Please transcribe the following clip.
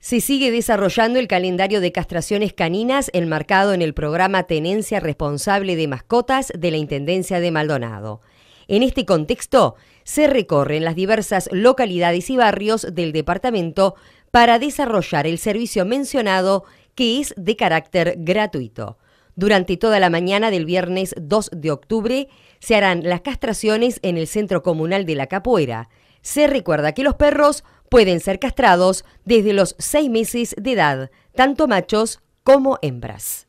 Se sigue desarrollando el calendario de castraciones caninas enmarcado en el programa Tenencia Responsable de Mascotas de la Intendencia de Maldonado. En este contexto, se recorren las diversas localidades y barrios del departamento para desarrollar el servicio mencionado que es de carácter gratuito. Durante toda la mañana del viernes 2 de octubre se harán las castraciones en el Centro Comunal de la Capuera, se recuerda que los perros pueden ser castrados desde los 6 meses de edad, tanto machos como hembras.